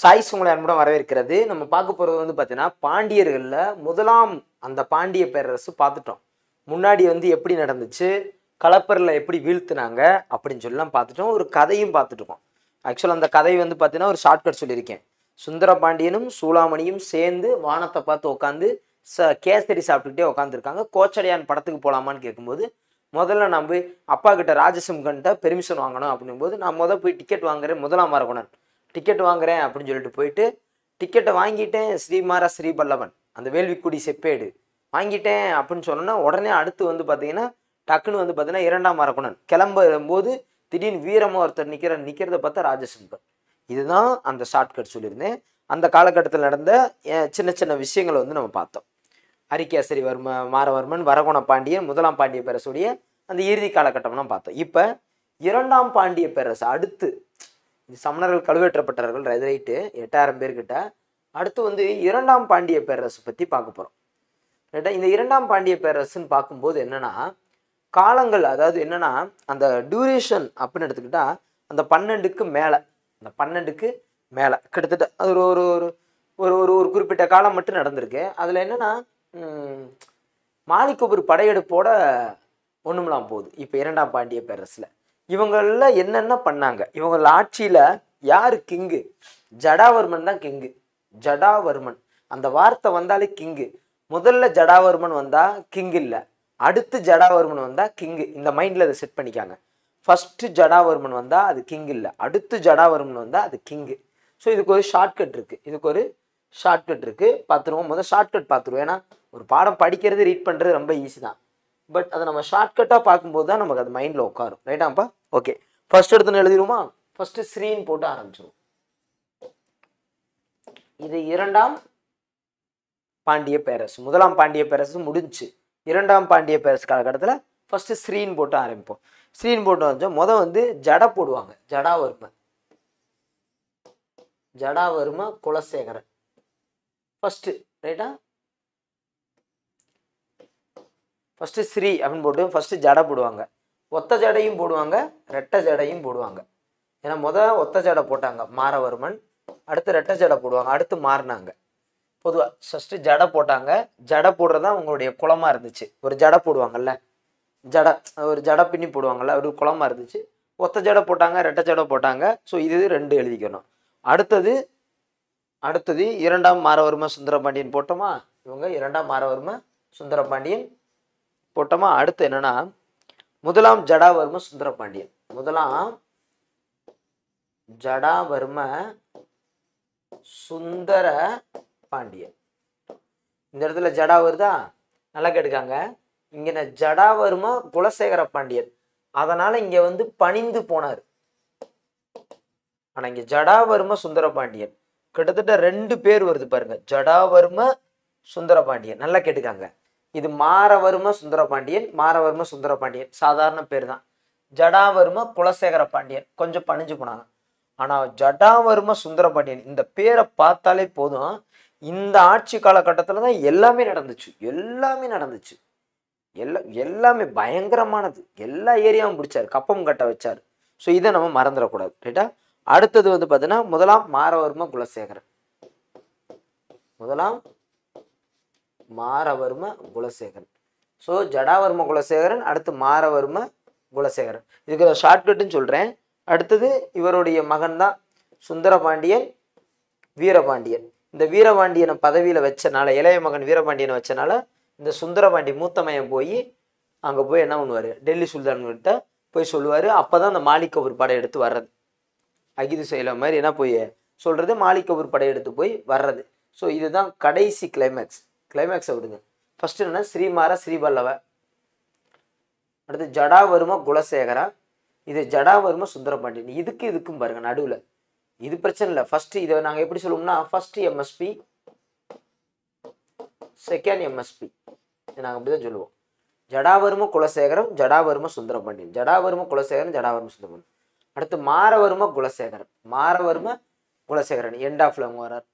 choice உங்களை அன்புடன் வரவேற்கிறது நம்ம பார்க்க போகிறது வந்து பார்த்தீங்கன்னா பாண்டியர்களில் முதலாம் அந்த பாண்டிய பேரரசு பார்த்துட்டோம் முன்னாடி வந்து எப்படி நடந்துச்சு கலப்பரில் எப்படி வீழ்த்துனாங்க அப்படின்னு சொல்லலாம் பார்த்துட்டோம் ஒரு கதையும் பார்த்துட்டுருக்கோம் ஆக்சுவலாக அந்த கதை வந்து பார்த்தீங்கன்னா ஒரு ஷார்ட்கட் சொல்லியிருக்கேன் சுந்தர பாண்டியனும் சூளாமணியும் சேர்ந்து வானத்தை பார்த்து உட்காந்து ச கேசரி சாப்பிட்டுக்கிட்டே உட்காந்துருக்காங்க கோச்சடையான் படத்துக்கு போகலாமான்னு கேட்கும்போது முதல்ல நான் போய் அப்பா கிட்ட ராஜசிம்கன்ட்ட பெர்மிஷன் வாங்கணும் அப்படிங்கும்போது நான் முதல் போய் டிக்கெட் வாங்குறேன் முதலாம் வரகுணன் டிக்கெட் வாங்குறேன் அப்படின்னு சொல்லிட்டு போயிட்டு டிக்கெட்டை வாங்கிட்டேன் ஸ்ரீமாரா ஸ்ரீபல்லவன் அந்த வேள்விக்குடி செப்பேடு வாங்கிட்டேன் அப்படின்னு சொன்னோன்னா உடனே அடுத்து வந்து பார்த்தீங்கன்னா டக்குன்னு வந்து பார்த்தீங்கன்னா இரண்டாம் அரகுணன் கிளம்பும்போது திடீர்னு வீரமாக ஒருத்தர் நிற்கிற நிற்கிறத பார்த்தா ராஜசங்கர் இதுதான் அந்த ஷார்ட்கட் சொல்லியிருந்தேன் அந்த காலகட்டத்தில் நடந்த சின்ன சின்ன விஷயங்களை வந்து நம்ம பார்த்தோம் அரிக்கேசரி வர்ம மாரவர்மன் வரகுண பாண்டியன் முதலாம் பாண்டிய பேரரசுடைய அந்த இறுதி காலகட்டம்லாம் பார்த்தோம் இப்போ இரண்டாம் பாண்டிய பேரரசு அடுத்து இந்த சமணர்கள் கழுவேற்றப்பட்டவர்கள் ரைட்டு எட்டாயிரம் பேர்கிட்ட அடுத்து வந்து இரண்டாம் பாண்டிய பேரரசு பற்றி பார்க்க போகிறோம் ரைட்டா இந்த இரண்டாம் பாண்டிய பேரரசுன்னு பார்க்கும்போது என்னென்னா காலங்கள் அதாவது என்னென்னா அந்த டியூரேஷன் அப்படின்னு எடுத்துக்கிட்டால் அந்த பன்னெண்டுக்கு மேலே அந்த பன்னெண்டுக்கு மேலே கிட்டத்தட்ட அது ஒரு ஒரு ஒரு ஒரு ஒரு குறிப்பிட்ட காலம் மட்டும் நடந்திருக்கு அதில் என்னென்னா மாலிகபுர் படையெடுப்போட ஒன்றுமெல்லாம் போகுது இப்போ இரண்டாம் பாண்டிய பேரரசில் இவங்களில் என்னென்ன பண்ணாங்க இவங்கள ஆட்சியில் யார் கிங்கு ஜடாவர்மன் தான் கிங்கு ஜடாவர்மன் அந்த வார்த்தை வந்தாலே கிங்கு முதல்ல ஜடாவர்மன் வந்தால் கிங் இல்லை அடுத்து ஜடாவர்மன் வந்தால் கிங்கு இந்த மைண்டில் அதை செட் பண்ணிக்காங்க ஃபஸ்ட்டு ஜடாவர்மன் வந்தால் அது கிங் இல்லை அடுத்து ஜடாவர்மன் வந்தால் அது கிங்கு ஸோ இதுக்கு ஒரு ஷார்ட்கட் இருக்குது இதுக்கு ஒரு ஷார்ட்கட் இருக்குது பார்த்துருவோம் முதல் ஷார்ட்கட் பார்த்துருவோம் ஏன்னா ஒரு பாடம் படிக்கிறது ரீட் பண்ணுறது ரொம்ப ஈஸி தான் பட் அதை நம்ம ஷார்ட்கட்டாக பார்க்கும்போது தான் நமக்கு அது மைண்டில் உட்காரும் ரைட்டாப்பா ஓகே ஃபர்ஸ்ட் எடுத்து எழுதிருமா ஃபர்ஸ்ட் ஸ்ரீன்னு போட்டு ஆரம்பிச்சிடும் இது இரண்டாம் பாண்டிய பேரரசு முதலாம் பாண்டிய பேரரசு முடிஞ்சு இரண்டாம் பாண்டிய பேரரசு காலகட்டத்தில் ஃபர்ஸ்ட் ஸ்ரீன் போட்டு ஆரம்பிப்போம் ஸ்ரீன் போட்டு ஆரம்பிச்சோம் மொதல் வந்து ஜடா போடுவாங்க ஜடாவர்மன் ஜடாவர்ம குலசேகரன் ஃபஸ்ட்டு ரைட்டா ஃபஸ்ட்டு ஸ்ரீ அப்படின்னு போட்டு ஃபஸ்ட்டு ஜடை போடுவாங்க ஒத்த ஜடையும் போடுவாங்க ரெட்டை ஜடையும் போடுவாங்க ஏன்னா மொதல் ஒத்த ஜடை போட்டாங்க மாரவர்மன் அடுத்து ரெட்டை ஜடை போடுவாங்க அடுத்து மாறினாங்க பொதுவாக ஃபஸ்ட்டு ஜடை போட்டாங்க ஜடை போடுறதா அவங்களுடைய குளமாக இருந்துச்சு ஒரு ஜடை போடுவாங்கல்ல ஜடை ஒரு ஜடை பின்னி போடுவாங்கள்ல ஒரு குளமாக இருந்துச்சு ஒத்த ஜடை போட்டாங்க ரெட்டை ஜடை போட்டாங்க ஸோ இது ரெண்டு எழுதிக்கணும் அடுத்தது அடுத்தது இரண்டாம் மாரவர்ம சுந்தரபாண்டியன் போட்டோமா இவங்க இரண்டாம் மாரவர்ம சுந்தரபாண்டியன் போட்டோமா அடுத்து என்னன்னா முதலாம் ஜடாவர்ம சுந்தரபாண்டியன் முதலாம் ஜடாவர்ம சுந்தர பாண்டியன் இந்த இடத்துல ஜடா வருதா நல்லா கேட்டுக்காங்க இங்கே ஜடாவர்ம குலசேகர பாண்டியன் அதனால இங்க வந்து பணிந்து போனார் ஆனா இங்க ஜடாவர்ம சுந்தர பாண்டியன் கிட்டத்தட்ட ரெண்டு பேர் வருது பாருங்க ஜடாவர்ம சுந்தர பாண்டியன் நல்லா கேட்டுக்காங்க இது மாரவர்ம சுந்தரபாண்டியன் மாரவர்ம சுந்தரபாண்டியன் சாதாரண பேர் தான் ஜடாவர்ம குலசேகர பாண்டியன் கொஞ்சம் பணிஞ்சு போனாங்க ஆனால் ஜடாவர்ம சுந்தரபாண்டியன் இந்த பேரை பார்த்தாலே போதும் இந்த ஆட்சி காலகட்டத்தில் தான் எல்லாமே நடந்துச்சு எல்லாமே நடந்துச்சு எல்லா எல்லாமே பயங்கரமானது எல்லா ஏரியாவும் பிடிச்சார் கப்பம் கட்ட வச்சார் ஸோ இதை நம்ம மறந்துடக்கூடாது ரைட்டா அடுத்தது வந்து பார்த்தீங்கன்னா முதலாம் மாரவர்ம குலசேகரன் முதலாம் மாரவர்ம குலசேகரன் ஸோ ஜடாவர்ம குலசேகரன் அடுத்து மாரவர்ம குலசேகரன் இதுக்கு நான் ஷார்ட்கட்டுன்னு சொல்கிறேன் அடுத்தது இவருடைய மகன் தான் சுந்தரபாண்டியன் வீரபாண்டியன் இந்த வீரபாண்டியனை பதவியில் வச்சனால இளைய மகன் வீரபாண்டியனை வச்சனால இந்த சுந்தரபாண்டி மூத்தமையன் போய் அங்கே போய் என்ன பண்ணுவார் டெல்லி சுல்தான்கிட்ட போய் சொல்லுவார் அப்போ தான் அந்த மாலிகபூர் படை எடுத்து வர்றது அகிது செய்யல மாதிரி என்ன போய் சொல்கிறது மாலிகபூர் படை எடுத்து போய் வர்றது ஸோ இதுதான் கடைசி கிளைமேக்ஸ் கிளைமேக்ஸை விடுங்க ஃபஸ்ட்டு என்னென்னா ஸ்ரீமார ஸ்ரீபல்லவ அடுத்து ஜடாவர்ம குலசேகரா இது ஜடாவர்ம சுந்தரபாண்டியன் இதுக்கு இதுக்கும் பாருங்க நடுவில் இது பிரச்சனை இல்லை ஃபஸ்ட்டு இதை நாங்கள் எப்படி சொல்லுவோம்னா ஃபஸ்ட்டு எம்எஸ்பி செகண்ட் எம்எஸ்பி இதை நாங்கள் அப்படி தான் சொல்லுவோம் ஜடாவரும குலசேகரம் ஜடாவர்ம சுந்தரபாண்டியன் ஜடாவரும குலசேகரன் ஜடாவர்ம சுந்தரபாண்டியன் அடுத்து மாரவர்ம குலசேகரன் மாரவர்ம குலசேகரன் எண்ட் ஆஃப்ல அவங்க வர்றார்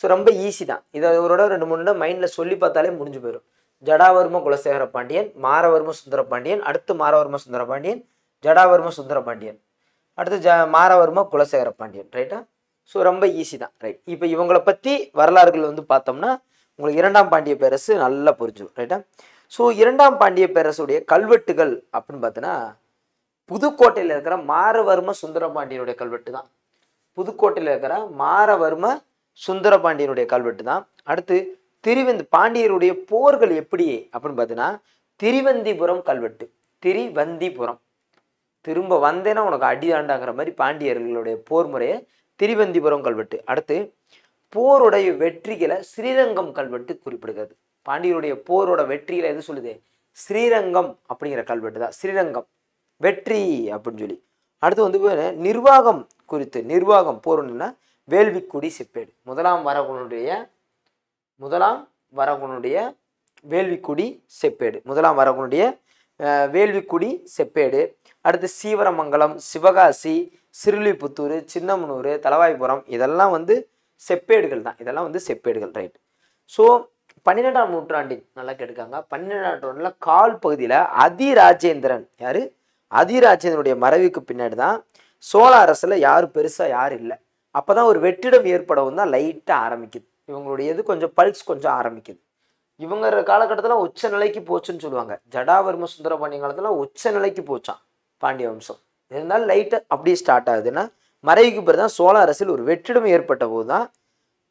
ஸோ ரொம்ப ஈஸி தான் இதை அவரோட ரெண்டு மூணு மைண்டில் சொல்லி பார்த்தாலே முடிஞ்சு போயிடும் ஜடாவர்ம குலசேகர பாண்டியன் மாரவர்ம சுந்தர பாண்டியன் அடுத்து மாரவர்ம சுந்தர பாண்டியன் ஜடாவர்ம சுந்தர பாண்டியன் அடுத்து ஜ மாரவர்ம குலசேகர பாண்டியன் ரைட்டா ஸோ ரொம்ப ஈஸி தான் ரைட் இப்போ இவங்களை பற்றி வரலாறுகள் வந்து பார்த்தோம்னா உங்களுக்கு இரண்டாம் பாண்டிய பேரரசு நல்லா புரிஞ்சிடும் ரைட்டா ஸோ இரண்டாம் பாண்டிய பேரரசுடைய கல்வெட்டுகள் அப்படின்னு பார்த்தோன்னா புதுக்கோட்டையில் இருக்கிற மாரவர்ம சுந்தர பாண்டியனுடைய கல்வெட்டு தான் புதுக்கோட்டையில் இருக்கிற மாரவர்ம சுந்தரபாண்டியனுடைய கல்வெட்டு தான் அடுத்து திரிவந்தி பாண்டியருடைய போர்கள் எப்படி அப்படின்னு பார்த்தீங்கன்னா திரிவந்திபுரம் கல்வெட்டு திரிவந்திபுரம் திரும்ப வந்தேன்னா உனக்கு அடிதாண்டாகிற மாதிரி பாண்டியர்களுடைய போர் முறையை திரிவந்திபுரம் கல்வெட்டு அடுத்து போருடைய வெற்றிகளை ஸ்ரீரங்கம் கல்வெட்டு குறிப்பிடுகிறது பாண்டியருடைய போரோட வெற்றிகளை எது சொல்லுது ஸ்ரீரங்கம் அப்படிங்கிற கல்வெட்டு தான் ஸ்ரீரங்கம் வெற்றி அப்படின்னு சொல்லி அடுத்து வந்து நிர்வாகம் குறித்து நிர்வாகம் போர் வேள்விக்குடி செப்பேடு முதலாம் வரகுனுடைய முதலாம் வரகுனுடைய வேள்விக்குடி செப்பேடு முதலாம் வரகுனுடைய வேள்விக்குடி செப்பேடு அடுத்து சீவரமங்கலம் சிவகாசி சிறுலிபுத்தூர் சின்னமனூர் தலவாய்புரம் இதெல்லாம் வந்து செப்பேடுகள் தான் இதெல்லாம் வந்து செப்பேடுகள் ரைட் ஸோ பன்னிரெண்டாம் நூற்றாண்டின் நல்லா கேட்டுக்காங்க பன்னிரெண்டாம் நூற்றாண்டில் கால் பகுதியில் அதிராஜேந்திரன் யார் அதிராஜேந்திரனுடைய மறைவுக்கு பின்னாடி தான் சோழ அரசில் யார் பெருசாக யார் இல்லை அப்போ தான் ஒரு வெற்றிடம் ஏற்படவும் தான் லைட்டாக ஆரம்பிக்குது இவங்களுடைய இது கொஞ்சம் பல்ஸ் கொஞ்சம் ஆரம்பிக்குது இவங்க காலகட்டத்தில் உச்ச நிலைக்கு போச்சுன்னு சொல்லுவாங்க ஜடாவர்ம சுந்தரபாண்டிய காலத்தில் உச்ச நிலைக்கு போச்சான் பாண்டிய வம்சம் இருந்தாலும் லைட்டாக அப்படியே ஸ்டார்ட் ஆகுதுன்னா மறைவுக்கு பிறகு தான் சோழ அரசில் ஒரு வெற்றிடம் ஏற்பட்ட போது தான்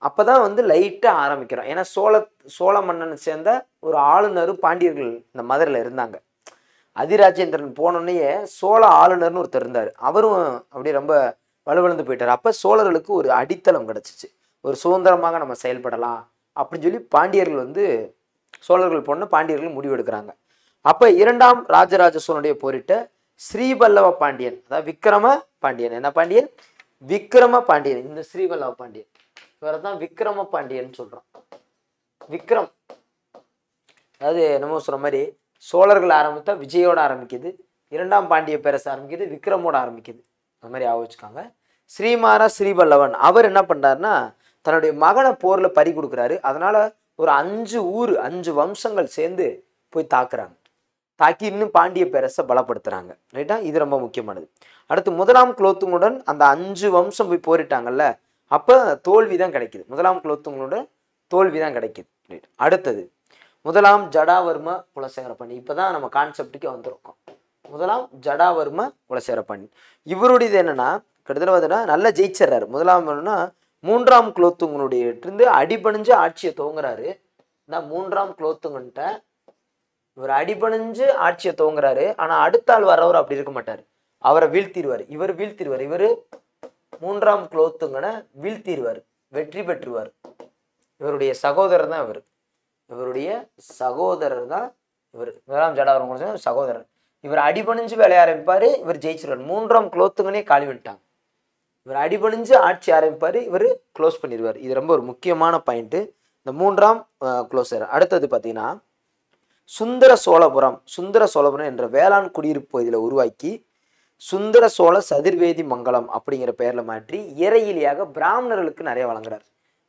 அப்போ தான் வந்து லைட்டாக ஆரம்பிக்கிறோம் ஏன்னா சோழ சோழ மன்னனை சேர்ந்த ஒரு ஆளுநர் பாண்டியர்கள் இந்த மதுரையில் இருந்தாங்க அதிராஜேந்திரன் போனோன்னே சோழ ஆளுநர்னு ஒருத்தர் இருந்தார் அவரும் அப்படியே ரொம்ப வலுவிழந்து போயிட்டார் அப்போ சோழர்களுக்கு ஒரு அடித்தளம் கிடச்சிச்சு ஒரு சுதந்திரமாக நம்ம செயல்படலாம் அப்படின்னு சொல்லி பாண்டியர்கள் வந்து சோழர்கள் பொண்ணு பாண்டியர்கள் முடிவெடுக்கிறாங்க அப்போ இரண்டாம் ராஜராஜ சோழனுடைய போரிட்ட ஸ்ரீபல்லவ பாண்டியன் அதாவது விக்ரம பாண்டியன் என்ன பாண்டியன் விக்ரம பாண்டியன் இந்த ஸ்ரீபல்லவ பாண்டியன் இவரை தான் விக்ரம பாண்டியன் சொல்கிறோம் விக்ரம் அதாவது நம்ம சொல்கிற மாதிரி சோழர்கள் ஆரம்பித்தா விஜயோட ஆரம்பிக்குது இரண்டாம் பாண்டிய பேரரசு ஆரம்பிக்குது விக்ரமோட ஆரம்பிக்குது அந்த மாதிரி ஆக வச்சுக்காங்க ஸ்ரீமாரா ஸ்ரீபல்லவன் அவர் என்ன பண்ணுறாருன்னா தன்னுடைய மகனை போரில் பறி கொடுக்குறாரு அதனால் ஒரு அஞ்சு ஊர் அஞ்சு வம்சங்கள் சேர்ந்து போய் தாக்குறாங்க தாக்கி இன்னும் பாண்டிய பேரரசை பலப்படுத்துகிறாங்க ரைட்டா இது ரொம்ப முக்கியமானது அடுத்து முதலாம் குலோத்துங்களுடன் அந்த அஞ்சு வம்சம் போய் போரிட்டாங்கல்ல அப்போ தோல்வி தான் கிடைக்கிது முதலாம் குலோத்துங்களோட தோல்வி தான் கிடைக்கிது ரைட் அடுத்தது முதலாம் ஜடாவர்ம குலசேகர பண்ணி இப்போ தான் நம்ம கான்செப்டுக்கே வந்திருக்கோம் முதலாம் ஜடாவர்ம குலசேரப்பாண்டி இவருடையது என்னன்னா கிட்டத்தட்ட நல்லா ஜெயிச்சிடுறாரு முதலாம் மூன்றாம் குலோத்துங்கனுடைய இருந்து அடிபணிஞ்சு ஆட்சியை துவங்குறாரு இந்த மூன்றாம் குலோத்துங்கன்ட்ட இவர் அடிபணிஞ்சு ஆட்சியை துவங்குறாரு ஆனால் அடுத்த ஆள் வரவர் அப்படி இருக்க மாட்டார் அவரை வீழ்த்திடுவார் இவர் வீழ்த்திடுவார் இவர் மூன்றாம் குலோத்துங்கனை வீழ்த்திடுவார் வெற்றி பெற்றுவார் இவருடைய சகோதரர் தான் இவர் இவருடைய சகோதரர் தான் இவர் முதலாம் ஜடாவரம் சகோதரர் இவர் அடிபணிஞ்சு வேலைய ஆரம்பிப்பார் இவர் ஜெயிச்சிருவார் மூன்றாம் குளோத்துங்கனே காலி பண்ணிட்டாங்க இவர் அடிபணிஞ்சு ஆட்சி ஆரம்பிப்பார் இவர் க்ளோஸ் பண்ணிடுவார் இது ரொம்ப ஒரு முக்கியமான பாயிண்ட்டு இந்த மூன்றாம் க்ளோசர் அடுத்தது பார்த்தீங்கன்னா சுந்தர சோழபுரம் சுந்தர சோழபுரம் என்ற வேளாண் குடியிருப்பு பகுதியில் உருவாக்கி சுந்தர சோழ சதிர்வேதி மங்கலம் அப்படிங்கிற பெயரில் மாற்றி இறையிலியாக பிராமணர்களுக்கு நிறைய வழங்குறார்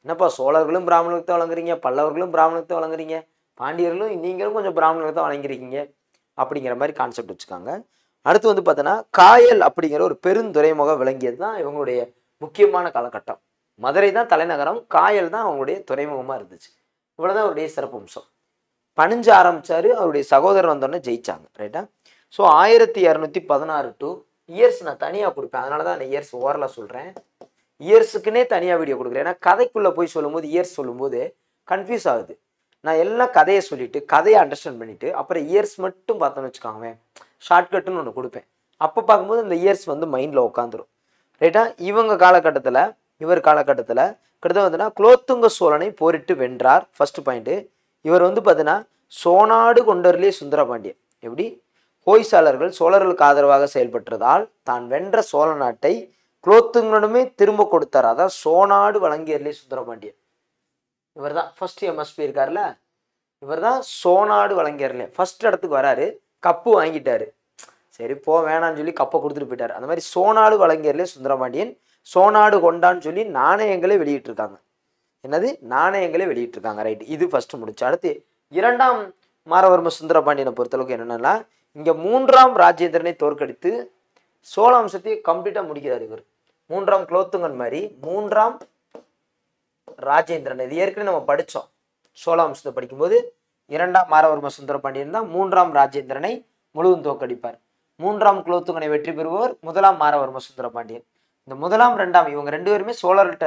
என்னப்பா சோழர்களும் பிராமணர்களுக்கு தான் வழங்குறீங்க பல்லவர்களும் பிராமணர்களுக்கு தான் வழங்குறீங்க பாண்டியர்களும் நீங்களும் கொஞ்சம் பிராமணர்களுக்கு தான் அப்படிங்கிற மாதிரி கான்செப்ட் வச்சுக்காங்க அடுத்து வந்து பார்த்தோன்னா காயல் அப்படிங்கிற ஒரு பெருந்துறைமுகம் விளங்கியது தான் இவங்களுடைய முக்கியமான காலகட்டம் மதுரை தான் தலைநகரம் காயல் தான் அவங்களுடைய துறைமுகமாக இருந்துச்சு இவ்வளோதான் அவருடைய சிறப்பம்சம் பணிஞ்சு ஆரம்பித்தார் அவருடைய சகோதரர் வந்தோடனே ஜெயிச்சாங்க ரைட்டா ஸோ ஆயிரத்தி இரநூத்தி பதினாறு டு இயர்ஸ் நான் தனியாக கொடுப்பேன் அதனால தான் நான் இயர்ஸ் ஓரலாக சொல்கிறேன் இயர்ஸுக்குன்னே தனியாக வீடியோ கொடுக்குறேன் ஏன்னா கதைக்குள்ளே போய் சொல்லும்போது இயர்ஸ் சொல்லும்போது கன்ஃபியூஸ் ஆகுது நான் எல்லாம் கதையை சொல்லிவிட்டு கதையை அண்டர்ஸ்டாண்ட் பண்ணிவிட்டு அப்புறம் இயர்ஸ் மட்டும் பார்த்தோன்னு வச்சுக்காங்க ஷார்ட்கட்டுன்னு ஒன்று கொடுப்பேன் அப்போ பார்க்கும்போது அந்த இயர்ஸ் வந்து மைண்டில் உட்காந்துரும் ரைட்டா இவங்க காலகட்டத்தில் இவர் காலகட்டத்தில் கிட்டத்தட்ட வந்துன்னா குலோத்துங்க சோழனை போரிட்டு வென்றார் ஃபர்ஸ்ட் பாயிண்ட்டு இவர் வந்து பார்த்தீங்கன்னா சோனாடு கொண்டர்லேயே சுந்தரபாண்டியன் எப்படி ஹோய்சாளர்கள் சோழர்களுக்கு ஆதரவாக செயல்பட்டதால் தான் வென்ற சோழ நாட்டை குலோத்துங்கனுமே திரும்ப கொடுத்தார் அதான் சோனாடு வழங்கியர்லேயே சுந்தரபாண்டியன் இவர் தான் ஃபர்ஸ்ட் எம்எஸ்பி இருக்கார்ல இவர் தான் சோனாடு வழங்கியர்ல ஃபர்ஸ்ட் இடத்துக்கு வராரு கப்பு வாங்கிட்டாரு சரி போ வேணான்னு சொல்லி கப்பை கொடுத்துட்டு போயிட்டார் அந்த மாதிரி சோனாடு வழங்கியர்லேயே சுந்தரபாண்டியன் சோனாடு கொண்டான்னு சொல்லி நாணயங்களே வெளியிட்டிருக்காங்க என்னது நாணயங்களே வெளியிட்டிருக்காங்க ரைட் இது ஃபஸ்ட்டு முடிச்சு அடுத்து இரண்டாம் மாரவர்ம சுந்தரபாண்டியனை பொறுத்தளவுக்கு என்னென்னா இங்கே மூன்றாம் ராஜேந்திரனை தோற்கடித்து சோழ வம்சத்தை கம்ப்ளீட்டாக முடிக்கிறார் இவர் மூன்றாம் குலோத்துங்கன் மாதிரி மூன்றாம் ராஜேந்திரன் இது ஏற்கனவே நம்ம படித்தோம் சோழாம் வம்சத்தை படிக்கும்போது இரண்டாம் மாரவர்ம சுந்தர பாண்டியன் தான் மூன்றாம் ராஜேந்திரனை முழுவதும் தோக்கடிப்பார் மூன்றாம் குலோத்துங்கனை வெற்றி பெறுபவர் முதலாம் மாரவர்ம சுந்தர பாண்டியன் இந்த முதலாம் ரெண்டாம் இவங்க ரெண்டு பேருமே சோழர்கிட்ட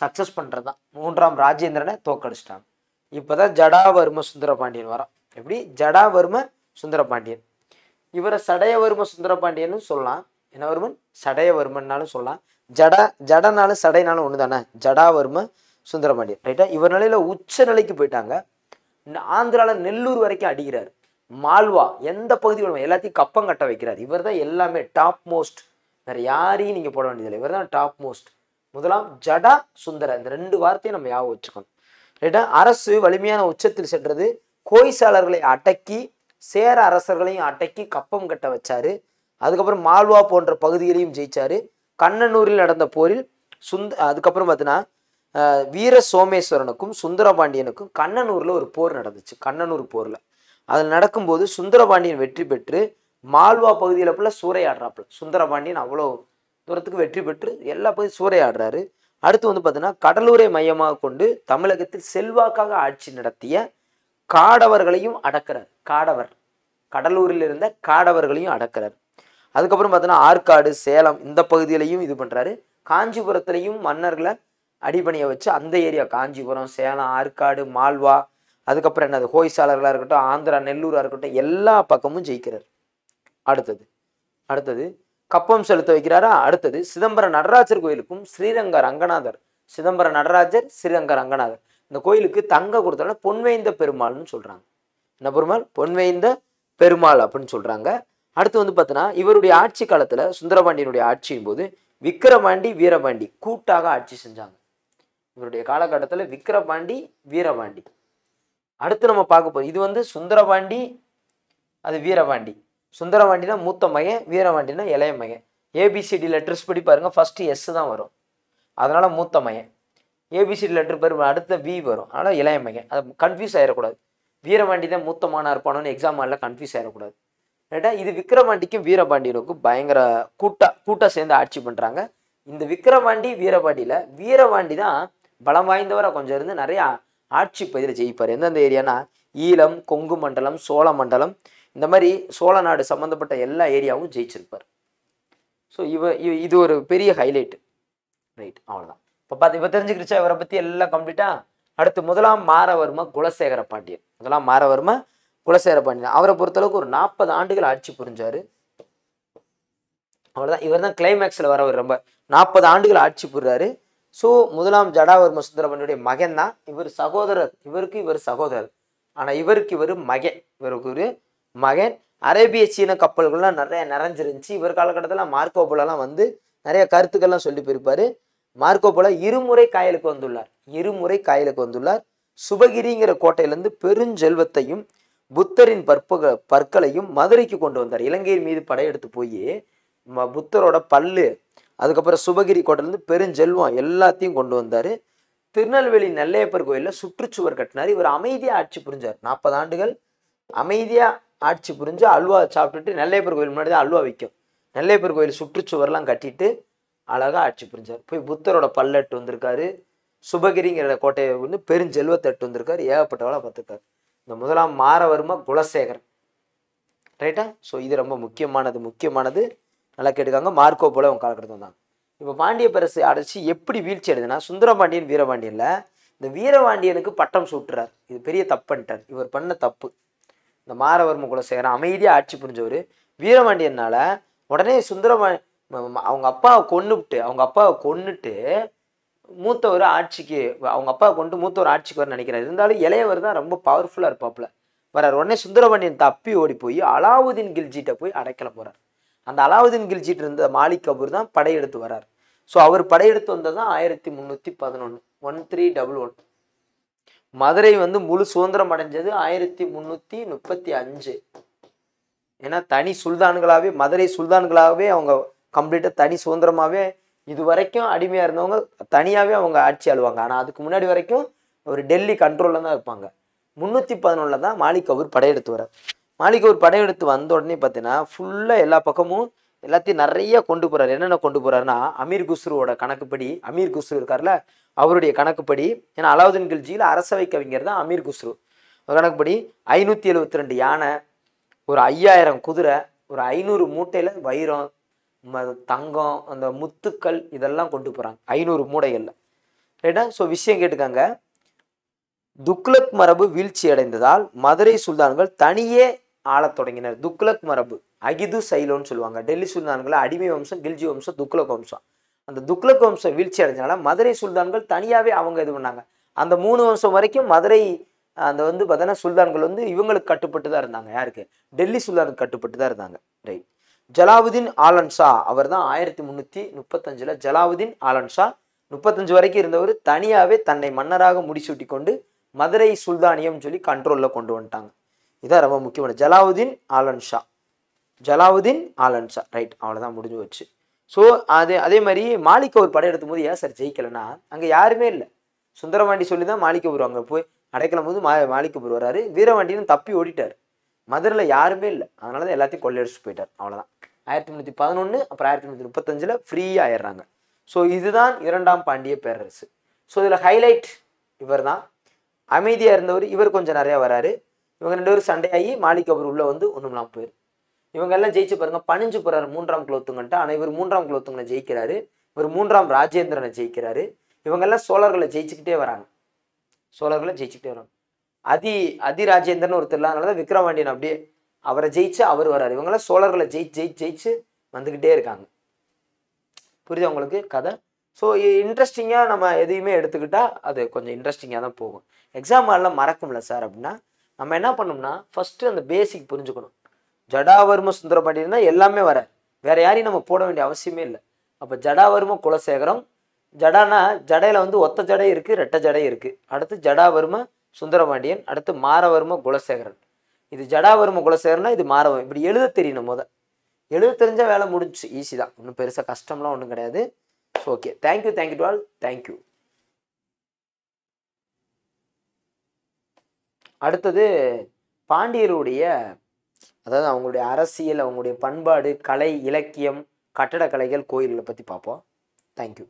சக்ஸஸ் பண்ணுறது தான் மூன்றாம் ராஜேந்திரனை தோக்கடிச்சிட்டாங்க இப்போ தான் ஜடாவர்ம சுந்தர பாண்டியன் வரோம் எப்படி ஜடாவர்ம சுந்தர பாண்டியன் இவரை சடையவர்ம சுந்தர பாண்டியன்னு சொல்லலாம் என்ன வருமன் சடையவர்மன்னாலும் சொல்லலாம் ஜட ஜடனாலும் சடைனாலும் ஒன்று தானே ஜடாவர்ம சுந்தரபாண்டியன் ரைட்டா இவர் நிலையில உச்ச நிலைக்கு போயிட்டாங்க ஆந்திராவில் நெல்லூர் வரைக்கும் அடிக்கிறார் மால்வா எந்த பகுதியில் எல்லாத்தையும் கப்பம் கட்ட வைக்கிறார் இவர் தான் எல்லாமே டாப் மோஸ்ட் வேறு யாரையும் நீங்கள் போட வேண்டியதில்லை இவர் தான் டாப் மோஸ்ட் முதலாம் ஜடா சுந்தர இந்த ரெண்டு வார்த்தையும் நம்ம ஞாபகம் வச்சுக்கணும் ரைட்டா அரசு வலிமையான உச்சத்தில் சென்றது கோய்சாளர்களை அடக்கி சேர அரசர்களையும் அடக்கி கப்பம் கட்ட வச்சாரு அதுக்கப்புறம் மால்வா போன்ற பகுதிகளையும் ஜெயிச்சாரு கண்ணனூரில் நடந்த போரில் சுந்த அதுக்கப்புறம் பார்த்தீங்கன்னா வீர சோமேஸ்வரனுக்கும் சுந்தரபாண்டியனுக்கும் கண்ணனூரில் ஒரு போர் நடந்துச்சு கண்ணனூர் போரில் அதில் நடக்கும்போது சுந்தரபாண்டியன் வெற்றி பெற்று மால்வா பகுதியில் போல சூறையாடுறாப்புல சுந்தரபாண்டியன் அவ்வளோ தூரத்துக்கு வெற்றி பெற்று எல்லா பகுதியும் சூறையாடுறாரு அடுத்து வந்து பார்த்தீங்கன்னா கடலூரை மையமாக கொண்டு தமிழகத்தில் செல்வாக்காக ஆட்சி நடத்திய காடவர்களையும் அடக்கிறார் காடவர் கடலூரில் இருந்த காடவர்களையும் அடக்கிறார் அதுக்கப்புறம் பார்த்தீங்கன்னா ஆற்காடு சேலம் இந்த பகுதியிலையும் இது பண்ணுறாரு காஞ்சிபுரத்துலையும் மன்னர்களை அடிப்பணியை வச்சு அந்த ஏரியா காஞ்சிபுரம் சேலம் ஆற்காடு மால்வா அதுக்கப்புறம் என்னது ஹோய்சாலர்களாக இருக்கட்டும் ஆந்திரா நெல்லூராக இருக்கட்டும் எல்லா பக்கமும் ஜெயிக்கிறார் அடுத்தது அடுத்தது கப்பம் செலுத்த வைக்கிறாரா அடுத்தது சிதம்பரம் நடராஜர் கோயிலுக்கும் ஸ்ரீரங்க ரங்கநாதர் சிதம்பரம் நடராஜர் ஸ்ரீரங்க ரங்கநாதர் இந்த கோயிலுக்கு தங்க கொடுத்தாலும் பொன்வைந்த பெருமாள்னு சொல்கிறாங்க என்ன பெருமாள் பொன்வைந்த பெருமாள் அப்படின்னு சொல்கிறாங்க அடுத்து வந்து பார்த்தீங்கன்னா இவருடைய ஆட்சி காலத்தில் சுந்தரபாண்டியனுடைய ஆட்சியின் போது விக்கிரமாண்டி வீரபாண்டி கூட்டாக ஆட்சி செஞ்சாங்க இவருடைய காலகட்டத்தில் விக்ரபாண்டி வீரபாண்டி அடுத்து நம்ம பார்க்க போகிறோம் இது வந்து சுந்தரபாண்டி அது வீரபாண்டி சுந்தரபாண்டினா மூத்த மகன் வீரபாண்டினா இளைய மகன் ஏபிசிடி லெட்டர்ஸ் படி பாருங்கள் ஃபஸ்ட்டு எஸ் தான் வரும் அதனால் மூத்த மகன் ஏபிசிடி லெட்டர் பேர் அடுத்த வி வரும் அதனால் இளைய மகன் அது கன்ஃபியூஸ் ஆகிடக்கூடாது வீரபாண்டி தான் மூத்தமான இருப்பானோன்னு எக்ஸாம் மாதிரிலாம் கன்ஃபியூஸ் ஆகிடக்கூடாது ரைட்டா இது விக்ரமாண்டிக்கும் வீரபாண்டியனுக்கும் பயங்கர கூட்டா கூட்டாக சேர்ந்து ஆட்சி பண்ணுறாங்க இந்த விக்ரவாண்டி வீரபாண்டியில் வீரபாண்டி தான் பலம் வாய்ந்தவரை கொஞ்சம் இருந்து நிறையா ஆட்சி பயிர் ஜெயிப்பார் எந்தெந்த ஏரியானா ஈழம் கொங்கு மண்டலம் சோழ மண்டலம் இந்த மாதிரி சோழ நாடு சம்மந்தப்பட்ட எல்லா ஏரியாவும் ஜெயிச்சிருப்பார் ஸோ இவ இது ஒரு பெரிய ஹைலைட் ரைட் அவ்வளோதான் இப்போ பார்த்து இப்போ தெரிஞ்சுக்கிடுச்சா இவரை பற்றி எல்லாம் கம்ப்ளீட்டாக அடுத்து முதலாம் மாரவர்ம குலசேகர பாண்டியன் முதலாம் மாரவர்ம குலசேகர பாண்டியன் அவரை பொறுத்தளவுக்கு ஒரு நாற்பது ஆண்டுகள் ஆட்சி புரிஞ்சார் அவ்வளோதான் இவர் தான் கிளைமேக்ஸில் வரவர் ரொம்ப நாற்பது ஆண்டுகள் ஆட்சி புரிறாரு ஸோ முதலாம் ஜடாவர்ம சுந்தரமனுடைய மகன் தான் இவர் சகோதரர் இவருக்கு இவர் சகோதரர் ஆனால் இவருக்கு இவர் மகன் இவருக்கு ஒரு மகன் அரேபிய சீன கப்பல்கள்லாம் நிறைய நிறைஞ்சிருந்துச்சு இவர் காலகட்டத்தில் மார்க்கோபோலெல்லாம் வந்து நிறைய கருத்துக்கள்லாம் சொல்லி போயிருப்பார் மார்க்கோபோல இருமுறை காயலுக்கு வந்துள்ளார் இருமுறை காயலுக்கு வந்துள்ளார் சுபகிரிங்கிற கோட்டையிலேருந்து பெருஞ்செல்வத்தையும் புத்தரின் பற்பக பற்களையும் மதுரைக்கு கொண்டு வந்தார் இலங்கையின் மீது படையெடுத்து போய் புத்தரோட பல்லு அதுக்கப்புறம் சுபகிரி கோட்டையிலேருந்து பெருஞ்செல்வம் எல்லாத்தையும் கொண்டு வந்தார் திருநெல்வேலி நெல்லையப்பர் கோயிலில் சுற்றுச்சுவர் கட்டினார் இவர் அமைதியாக ஆட்சி புரிஞ்சார் நாற்பது ஆண்டுகள் அமைதியாக ஆட்சி புரிஞ்சு அல்வா சாப்பிட்டுட்டு நெல்லையப்பர் கோயில் முன்னாடி தான் அல்வா விற்கும் நெல்லையப்பர் கோயில் சுற்றுச்சுவர்லாம் கட்டிட்டு அழகாக ஆட்சி புரிஞ்சார் போய் புத்தரோட பல்லட்டு வந்திருக்காரு சுபகிரிங்கிற கோட்டையை வந்து பெருஞ்செல்வத்தட்டு வந்திருக்காரு ஏகப்பட்டவளை பார்த்துருக்காரு இந்த முதலாம் மாறவர்மா குலசேகரன் ரைட்டா ஸோ இது ரொம்ப முக்கியமானது முக்கியமானது நல்லா கேட்டுக்காங்க மார்க்கோ போல அவங்க காலகட்டத்தில் தான் இப்போ பாண்டிய பரிசு அடைச்சி எப்படி வீழ்ச்சி அடைதுன்னா சுந்தரபாண்டியன் வீரபாண்டியனில் இந்த வீரபாண்டியனுக்கு பட்டம் சூட்டுறார் இது பெரிய தப்புன்ட்டார் இவர் பண்ண தப்பு இந்த மாரவர்ம குலசேகரன் அமைதியாக ஆட்சி புரிஞ்சவர் வீரபாண்டியனால உடனே சுந்தரபா அவங்க அப்பாவை கொண்டுட்டு அவங்க அப்பாவை கொண்டுட்டு மூத்தவர் ஆட்சிக்கு அவங்க அப்பாவை கொண்டு மூத்தவர் ஆட்சிக்கு வர நினைக்கிறார் இருந்தாலும் இளையவர் தான் ரொம்ப பவர்ஃபுல்லாக இருப்பாப்புல வர்றார் உடனே சுந்தரபாண்டியன் தப்பி ஓடி போய் அலாவுதீன் கில்ஜிட்ட போய் அடைக்கல போகிறார் அந்த அலாவுதீன் கில்ஜிட்டு இருந்த மாலிக் கபூர் தான் படையெடுத்து வரார் ஸோ அவர் படையெடுத்து வந்தது தான் ஆயிரத்தி முந்நூற்றி பதினொன்று one three double one Madurai வந்து முழு சுதந்திரம் அடைஞ்சது ஆயிரத்தி முந்நூற்றி முப்பத்தி அஞ்சு ஏன்னா தனி சுல்தான்களாகவே மதுரை சுல்தான்களாகவே அவங்க கம்ப்ளீட்டாக தனி சுதந்திரமாகவே இது வரைக்கும் அடிமையாக இருந்தவங்க தனியாகவே அவங்க ஆட்சி ஆளுவாங்க ஆனால் அதுக்கு முன்னாடி வரைக்கும் ஒரு டெல்லி கண்ட்ரோலில் தான் இருப்பாங்க முந்நூற்றி பதினொன்றில் தான் மாலிக் கபூர் படையெடுத்து வரார் மாளிகை ஒரு படையெடுத்து வந்த உடனே பார்த்தீங்கன்னா ஃபுல்லாக எல்லா பக்கமும் எல்லாத்தையும் நிறைய கொண்டு போகிறாரு என்னென்ன கொண்டு போகிறாருன்னா அமீர் குஸ்ருவோட கணக்குப்படி அமீர் குஸ்ரு இருக்கார்ல அவருடைய கணக்குப்படி ஏன்னா அலாவுதீன் கில்ஜியில் அரசவை கவிஞர் தான் அமீர் குஸ்ரு அவர் கணக்குப்படி ஐநூற்றி எழுபத்தி ரெண்டு யானை ஒரு ஐயாயிரம் குதிரை ஒரு ஐநூறு மூட்டையில் வைரம் தங்கம் அந்த முத்துக்கள் இதெல்லாம் கொண்டு போகிறாங்க ஐநூறு மூடைகளில் ரைட்டா ஸோ விஷயம் கேட்டுக்காங்க துக்லக் மரபு வீழ்ச்சி அடைந்ததால் மதுரை சுல்தான்கள் தனியே ஆளத் தொடங்கினர் துக்லக் மரபு அகிது சைலோன்னு சொல்லுவாங்க டெல்லி சுல்தான்கள் அடிமை வம்சம் கில்ஜி வம்சம் துக்லக் வம்சம் அந்த துக்லக் வம்சம் வீழ்ச்சி அடைஞ்சனால மதுரை சுல்தான்கள் தனியாகவே அவங்க இது பண்ணாங்க அந்த மூணு வருஷம் வரைக்கும் மதுரை அந்த வந்து பார்த்தீங்கன்னா சுல்தான்கள் வந்து இவங்களுக்கு கட்டுப்பட்டு தான் இருந்தாங்க யாருக்கு டெல்லி சுல்தானுக்கு கட்டுப்பட்டு தான் இருந்தாங்க ரைட் ஜலாவுதீன் ஆலன்ஷா அவர் தான் ஆயிரத்தி முந்நூற்றி முப்பத்தஞ்சில் ஜலாவுதீன் ஆலன்ஷா முப்பத்தஞ்சு வரைக்கும் இருந்தவர் தனியாகவே தன்னை மன்னராக முடிசூட்டி கொண்டு மதுரை சுல்தானியம் சொல்லி கண்ட்ரோலில் கொண்டு வந்துட்டாங்க இதான் ரொம்ப முக்கியமான ஜலாவுதீன் ஆலன்ஷா ஜலாவுதீன் ஆலன்ஷா ரைட் அவ்வளோதான் முடிஞ்சு வச்சு ஸோ அதே அதே மாதிரி மாளிக்க ஒரு படம் எடுத்தும் போது ஏன் சார் ஜெயிக்கலைன்னா அங்கே யாருமே இல்லை சுந்தரவாண்டி சொல்லி தான் மாலிக்கபூர் அங்கே போய் அடைக்கலம் போது மா மாலிக்கபூர் வராரு வீரவாண்டின்னு தப்பி ஓடிட்டார் மதுரையில் யாருமே இல்லை அதனால தான் எல்லாத்தையும் கொள்ளையடிச்சு போயிட்டார் அவ்வளோதான் ஆயிரத்தி முந்நூற்றி பதினொன்று அப்புறம் ஆயிரத்தி முந்நூற்றி முப்பத்தஞ்சில் ஃப்ரீயாக ஆயிடுறாங்க ஸோ இதுதான் இரண்டாம் பாண்டிய பேரரசு ஸோ இதில் ஹைலைட் இவர் தான் அமைதியாக இருந்தவர் இவர் கொஞ்சம் நிறையா வராரு இவங்க ரெண்டு பேரும் சண்டையாகி மாலிக் அவர் உள்ளே வந்து ஒன்றுமில்லாம் போயிரு இவங்க எல்லாம் ஜெயிச்சு பாருங்க பணிஞ்சு போறாரு மூன்றாம் குலோத்துங்கன்ட்டு ஆனால் இவர் மூன்றாம் குலோத்துங்களை ஜெயிக்கிறாரு இவர் மூன்றாம் ராஜேந்திரனை ஜெயிக்கிறாரு இவங்கெல்லாம் சோழர்களை ஜெயிச்சுக்கிட்டே வராங்க சோழர்களை ஜெயிச்சுக்கிட்டே வராங்க அதி அதி ராஜேந்திரன் ஒருத்தர் அதனால தான் அப்படியே அவரை ஜெயிச்சு அவர் வராரு இவங்கெல்லாம் சோழர்களை ஜெயிச்சு ஜெயிச்சு ஜெயிச்சு வந்துக்கிட்டே இருக்காங்க புரியுது உங்களுக்கு கதை ஸோ இன்ட்ரெஸ்டிங்காக நம்ம எதையுமே எடுத்துக்கிட்டால் அது கொஞ்சம் இன்ட்ரெஸ்டிங்காக தான் போகும் எக்ஸாம் ஆளெலாம் மறக்கும்ல சார் அப்படின்னா நம்ம என்ன பண்ணோம்னா ஃபஸ்ட்டு அந்த பேசிக் புரிஞ்சுக்கணும் ஜடாவர்ம சுந்தரபாண்டியன்னா எல்லாமே வர வேறு யாரையும் நம்ம போட வேண்டிய அவசியமே இல்லை அப்போ ஜடாவர்ம குலசேகரம் ஜடானா ஜடையில் வந்து ஒத்த ஜடை இருக்குது ரெட்ட ஜடை இருக்குது அடுத்து ஜடாவர்ம சுந்தரபாண்டியன் அடுத்து மாரவர்ம குலசேகரன் இது ஜடாவர்ம குலசேகரனா இது மாரவம் இப்படி எழுத தெரியணும் முத எழுத தெரிஞ்சால் வேலை முடிஞ்சு ஈஸி தான் ஒன்றும் பெருசாக கஷ்டம்லாம் ஒன்றும் கிடையாது so okay thank you thank you to all thank you அடுத்தது பாண்டியருடைய அதாவது அவங்களுடைய அரசியல் அவங்களுடைய பண்பாடு கலை இலக்கியம் கட்டடக்கலைகள் கோயில்களை பற்றி பார்ப்போம் தேங்க்யூ